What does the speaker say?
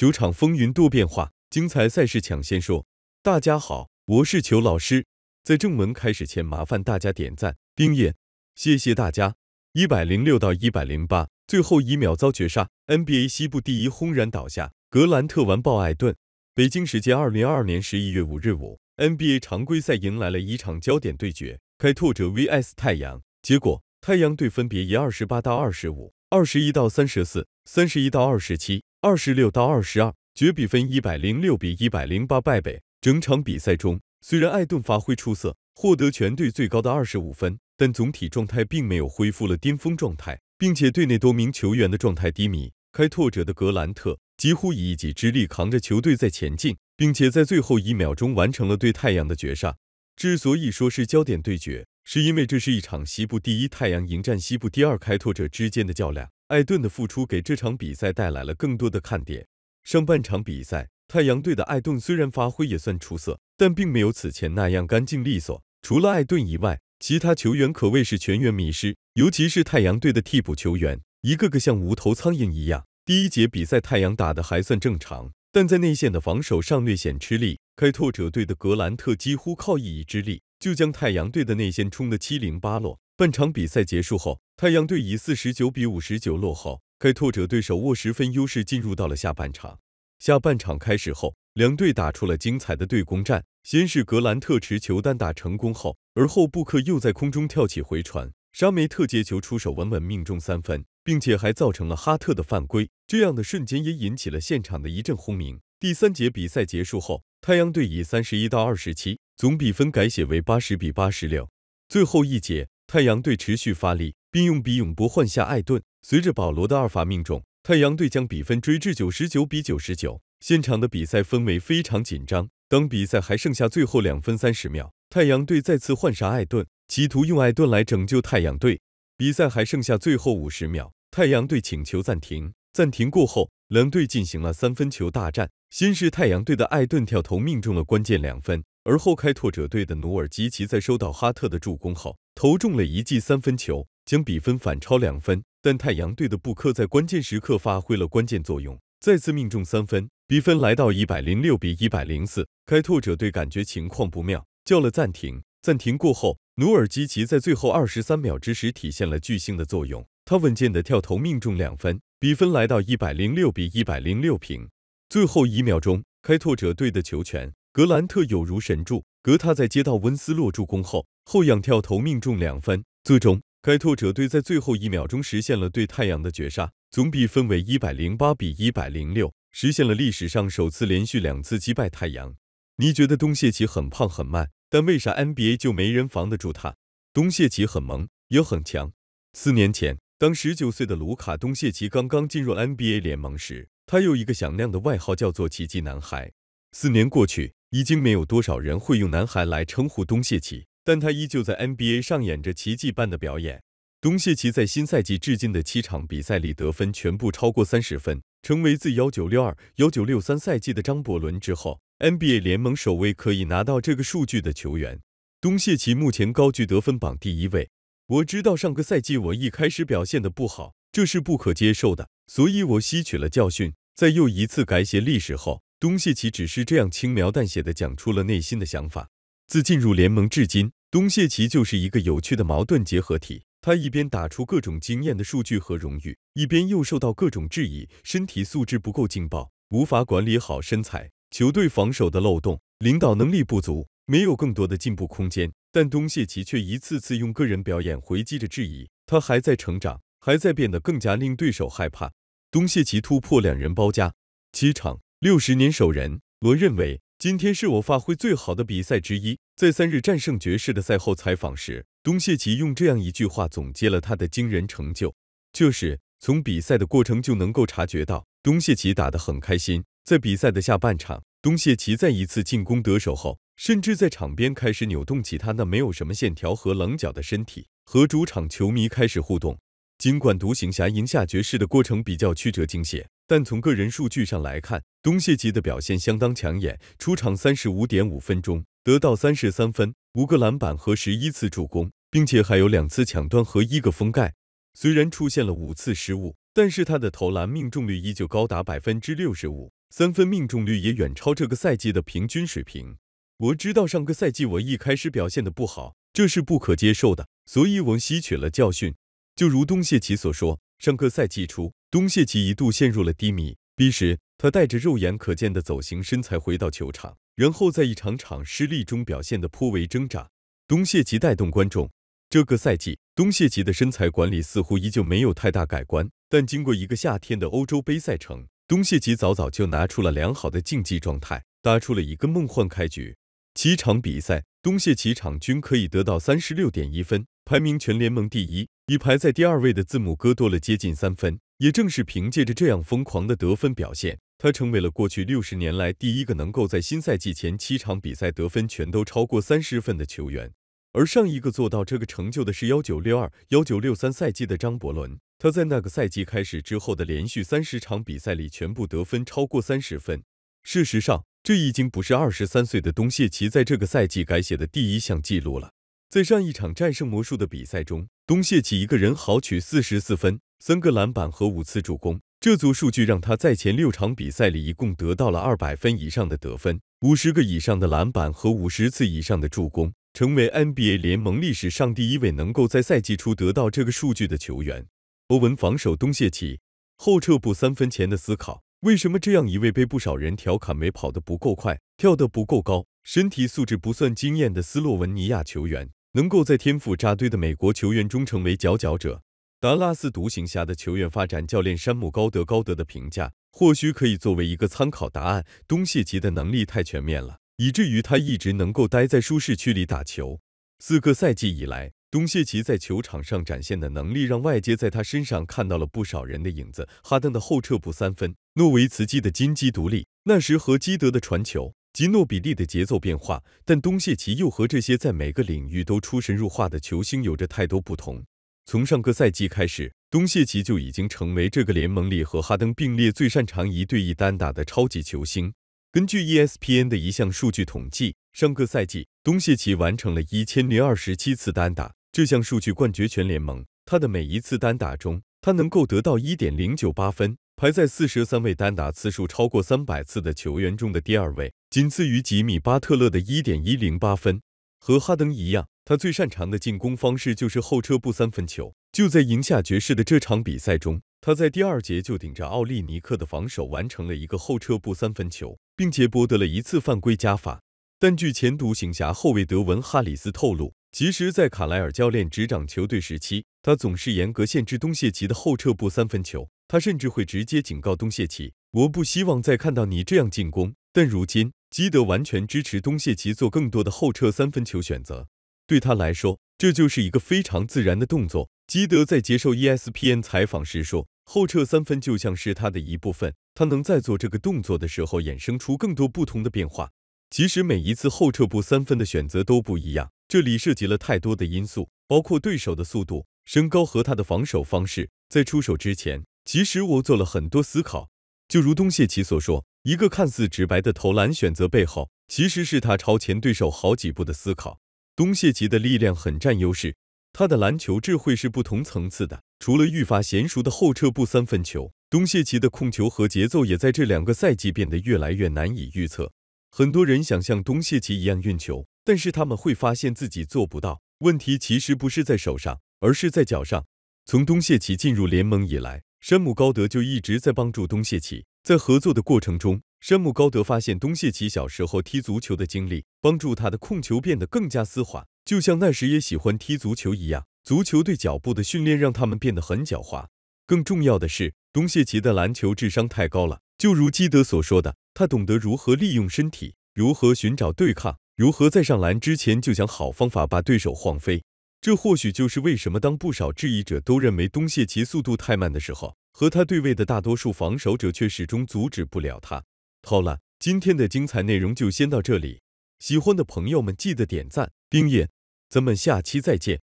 球场风云多变化，精彩赛事抢先说。大家好，我是球老师。在正文开始前，麻烦大家点赞、订阅，谢谢大家。一百零六到一百零八，最后一秒遭绝杀，NBA 西部第一轰然倒下，格兰特完爆艾顿。北京时间二零二二年十一月五日午 n b a 常规赛迎来了一场焦点对决，开拓者 VS 太阳。结果，太阳队分别以二十八到二十五、二十一到三十四、三十一到二十七。二十六到二十二，绝比分一百零六比一百零八败北。整场比赛中，虽然艾顿发挥出色，获得全队最高的二十五分，但总体状态并没有恢复了巅峰状态，并且队内多名球员的状态低迷。开拓者的格兰特几乎以一己之力扛着球队在前进，并且在最后一秒钟完成了对太阳的绝杀。之所以说是焦点对决，是因为这是一场西部第一太阳迎战西部第二开拓者之间的较量。艾顿的复出给这场比赛带来了更多的看点。上半场比赛，太阳队的艾顿虽然发挥也算出色，但并没有此前那样干净利索。除了艾顿以外，其他球员可谓是全员迷失，尤其是太阳队的替补球员，一个个像无头苍蝇一样。第一节比赛，太阳打的还算正常，但在内线的防守上略显吃力。开拓者队的格兰特几乎靠一己之力就将太阳队的内线冲得七零八落。半场比赛结束后。太阳队以四十九比五十九落后开拓者，对手握十分优势进入到了下半场。下半场开始后，两队打出了精彩的对攻战。先是格兰特持球单打成功后，而后布克又在空中跳起回传，沙梅特接球出手稳稳命中三分，并且还造成了哈特的犯规。这样的瞬间也引起了现场的一阵轰鸣。第三节比赛结束后，太阳队以三十一到二十七，总比分改写为八十比八十六。最后一节。太阳队持续发力，并用比永波换下艾顿。随着保罗的二罚命中，太阳队将比分追至九十九比九十九。现场的比赛氛围非常紧张。当比赛还剩下最后两分三十秒，太阳队再次换上艾顿，企图用艾顿来拯救太阳队。比赛还剩下最后五十秒，太阳队请求暂停。暂停过后，蓝队进行了三分球大战。先是太阳队的艾顿跳投命中了关键两分。而后，开拓者队的努尔基奇在收到哈特的助攻后，投中了一记三分球，将比分反超两分。但太阳队的布克在关键时刻发挥了关键作用，再次命中三分，比分来到一百零六比一百零四。开拓者队感觉情况不妙，叫了暂停。暂停过后，努尔基奇在最后二十三秒之时体现了巨星的作用，他稳健的跳投命中两分，比分来到一百零六比一百零六平。最后一秒钟，开拓者队的球权。格兰特有如神助，格他在接到温斯洛助攻后后仰跳投命中两分，最终开拓者队在最后一秒钟实现了对太阳的绝杀，总比分为一百零八比一百零六，实现了历史上首次连续两次击败太阳。你觉得东契奇很胖很慢，但为啥 NBA 就没人防得住他？东契奇很萌也很强。四年前，当十九岁的卢卡·东契奇刚刚进入 NBA 联盟时，他有一个响亮的外号叫做“奇迹男孩”。四年过去。已经没有多少人会用“男孩”来称呼东契奇，但他依旧在 NBA 上演着奇迹般的表演。东契奇在新赛季至今的七场比赛里，得分全部超过三十分，成为自幺九六二幺九六三赛季的张伯伦之后，NBA 联盟首位可以拿到这个数据的球员。东契奇目前高居得分榜第一位。我知道上个赛季我一开始表现的不好，这是不可接受的，所以我吸取了教训，在又一次改写历史后。东契奇只是这样轻描淡写的讲出了内心的想法。自进入联盟至今，东契奇就是一个有趣的矛盾结合体。他一边打出各种惊艳的数据和荣誉，一边又受到各种质疑：身体素质不够劲爆，无法管理好身材；球队防守的漏洞，领导能力不足，没有更多的进步空间。但东契奇却一次次用个人表演回击着质疑。他还在成长，还在变得更加令对手害怕。东契奇突破两人包夹，七场。六十年首人，罗认为今天是我发挥最好的比赛之一。在三日战胜爵士的赛后采访时，东谢奇用这样一句话总结了他的惊人成就：“就是从比赛的过程就能够察觉到，东谢奇打得很开心。”在比赛的下半场，东谢奇在一次进攻得手后，甚至在场边开始扭动起他那没有什么线条和棱角的身体，和主场球迷开始互动。尽管独行侠赢下爵士的过程比较曲折惊险。但从个人数据上来看，东契奇的表现相当抢眼。出场三十五点五分钟，得到三十三分、五个篮板和十一次助攻，并且还有两次抢断和一个封盖。虽然出现了五次失误，但是他的投篮命中率依旧高达百分之六十五，三分命中率也远超这个赛季的平均水平。我知道上个赛季我一开始表现的不好，这是不可接受的，所以我吸取了教训。就如东契奇所说，上个赛季初。东谢奇一度陷入了低迷。彼时，他带着肉眼可见的走形身材回到球场，然后在一场场失利中表现得颇为挣扎。东谢奇带动观众。这个赛季，东谢奇的身材管理似乎依旧没有太大改观，但经过一个夏天的欧洲杯赛程，东谢奇早早就拿出了良好的竞技状态，打出了一个梦幻开局。七场比赛，东谢奇场均可以得到三十六点一分，排名全联盟第一。比排在第二位的字母哥多了接近三分，也正是凭借着这样疯狂的得分表现，他成为了过去六十年来第一个能够在新赛季前七场比赛得分全都超过三十分的球员。而上一个做到这个成就的是幺九六二幺九六三赛季的张伯伦，他在那个赛季开始之后的连续三十场比赛里全部得分超过三十分。事实上，这已经不是二十三岁的东契奇在这个赛季改写的第一项记录了。在上一场战胜魔术的比赛中，东契奇一个人豪取四十四分、三个篮板和五次助攻，这组数据让他在前六场比赛里一共得到了二百分以上的得分、五十个以上的篮板和五十次以上的助攻，成为 NBA 联盟历史上第一位能够在赛季初得到这个数据的球员。欧文防守东契奇后撤步三分前的思考：为什么这样一位被不少人调侃为跑得不够快、跳得不够高、身体素质不算惊艳的斯洛文尼亚球员？能够在天赋扎堆的美国球员中成为佼佼者，达拉斯独行侠的球员发展教练山姆高德高德的评价，或许可以作为一个参考答案。东契奇的能力太全面了，以至于他一直能够待在舒适区里打球。四个赛季以来，东契奇在球场上展现的能力，让外界在他身上看到了不少人的影子：哈登的后撤步三分，诺维茨基的金鸡独立，纳什和基德的传球。吉诺比利的节奏变化，但东契奇又和这些在每个领域都出神入化的球星有着太多不同。从上个赛季开始，东契奇就已经成为这个联盟里和哈登并列最擅长一对一单打的超级球星。根据 ESPN 的一项数据统计，上个赛季东契奇完成了一千零二十七次单打，这项数据冠绝全联盟。他的每一次单打中，他能够得到一点零九八分，排在四十三位单打次数超过三百次的球员中的第二位。仅次于吉米·巴特勒的1.108分，和哈登一样，他最擅长的进攻方式就是后撤步三分球。就在赢下爵士的这场比赛中，他在第二节就顶着奥利尼克的防守完成了一个后撤步三分球，并且博得了一次犯规加罚。但据前独行侠后卫德文·哈里斯透露，其实，在卡莱尔教练执掌球队时期，他总是严格限制东契奇的后撤步三分球，他甚至会直接警告东契奇：“我不希望再看到你这样进攻。”但如今，基德完全支持东契奇做更多的后撤三分球选择，对他来说，这就是一个非常自然的动作。基德在接受 ESPN 采访时说：“后撤三分就像是他的一部分，他能在做这个动作的时候衍生出更多不同的变化。其实每一次后撤步三分的选择都不一样，这里涉及了太多的因素，包括对手的速度、身高和他的防守方式。在出手之前，其实我做了很多思考。”就如东契奇所说。一个看似直白的投篮选择背后，其实是他超前对手好几步的思考。东谢奇的力量很占优势，他的篮球智慧是不同层次的。除了愈发娴熟的后撤步三分球，东谢奇的控球和节奏也在这两个赛季变得越来越难以预测。很多人想像东谢奇一样运球，但是他们会发现自己做不到。问题其实不是在手上，而是在脚上。从东谢奇进入联盟以来，山姆高德就一直在帮助东谢奇。在合作的过程中，山姆高德发现东谢奇小时候踢足球的经历帮助他的控球变得更加丝滑，就像那时也喜欢踢足球一样。足球对脚步的训练让他们变得很狡猾。更重要的是，东谢奇的篮球智商太高了。就如基德所说的，他懂得如何利用身体，如何寻找对抗，如何在上篮之前就想好方法把对手晃飞。这或许就是为什么当不少质疑者都认为东谢奇速度太慢的时候。和他对位的大多数防守者却始终阻止不了他。好了，今天的精彩内容就先到这里。喜欢的朋友们记得点赞订阅，咱们下期再见。